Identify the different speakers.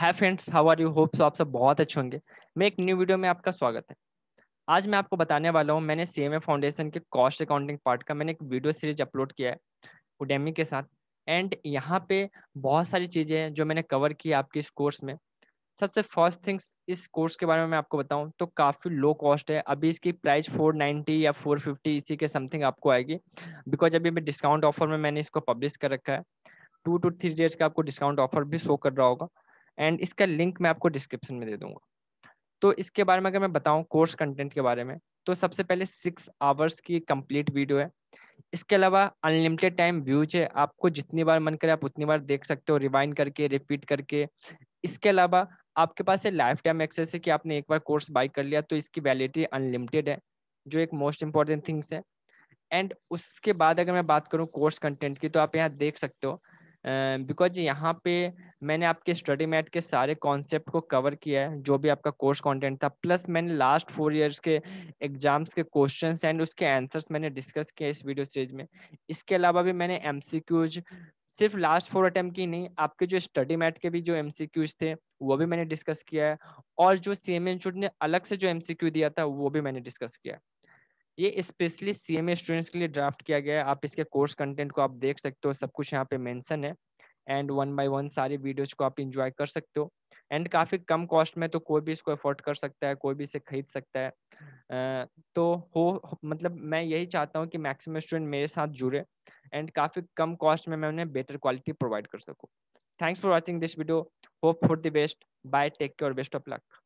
Speaker 1: hi friends how are you hope so आप सब बहुत अच्छे होंगे मैं एक न्यू वीडियो में आपका स्वागत है आज मैं आपको बताने वाला हूँ मैंने सी फाउंडेशन के कॉस्ट अकाउंटिंग पार्ट का मैंने एक वीडियो सीरीज अपलोड किया है उडेमी के साथ एंड यहाँ पे बहुत सारी चीज़ें हैं जो मैंने कवर की आपके इस कोर्स में सबसे फर्स्ट थिंग्स इस कोर्स के बारे में मैं आपको बताऊँ तो काफ़ी लो कॉस्ट है अभी इसकी प्राइस 490 या 450 इसी के समथिंग आपको आएगी बिकॉज अभी मैं डिस्काउंट ऑफर में मैंने इसको पब्लिश कर रखा है टू टू थ्री डेज का आपको डिस्काउंट ऑफर भी शो कर रहा होगा एंड इसका लिंक मैं आपको डिस्क्रिप्शन में दे दूंगा तो इसके बारे में अगर मैं बताऊँ कोर्स कंटेंट के बारे में तो सबसे पहले सिक्स आवर्स की कंप्लीट वीडियो है इसके अलावा अनलिमिटेड टाइम व्यूज है आपको जितनी बार मन करे आप उतनी बार देख सकते हो रिवाइंड करके रिपीट करके इसके अलावा आपके पास है लाइफ टाइम एक्सेस है कि आपने एक बार कोर्स बाई कर लिया तो इसकी वैलिडिटी अनलिमिटेड है जो एक मोस्ट इंपॉर्टेंट थिंग्स है एंड उसके बाद अगर मैं बात करूँ कोर्स कंटेंट की तो आप यहाँ देख सकते हो बिकॉज यहाँ पे मैंने आपके स्टडी मैट के सारे कॉन्सेप्ट को कवर किया है जो भी आपका कोर्स कंटेंट था प्लस मैंने लास्ट फोर इयर्स के एग्जाम्स के क्वेश्चंस एंड उसके आंसर्स मैंने डिस्कस किए इस वीडियो सीरीज में इसके अलावा भी मैंने एम सिर्फ लास्ट फोर अटैम्प्ट की नहीं आपके जो स्टडी मैट के भी जो एम थे वो भी मैंने डिस्कस किया है और जो सी एम ने अलग से जो एम दिया था वो भी मैंने डिस्कस किया है ये स्पेशली सी एम स्टूडेंट्स के लिए ड्राफ्ट किया गया है आप इसके कोर्स कंटेंट को आप देख सकते हो सब कुछ यहाँ पे मेंशन है एंड वन बाय वन सारी वीडियोस को आप इंजॉय कर सकते हो एंड काफ़ी कम कॉस्ट में तो कोई भी इसको अफोर्ड कर सकता है कोई भी इसे खरीद सकता है तो हो मतलब मैं यही चाहता हूँ कि मैक्सिमम स्टूडेंट मेरे साथ जुड़े एंड काफ़ी कम कॉस्ट में मैं उन्हें बेटर क्वालिटी प्रोवाइड कर सकूँ thanks for watching this video hope for the best bye take care best of luck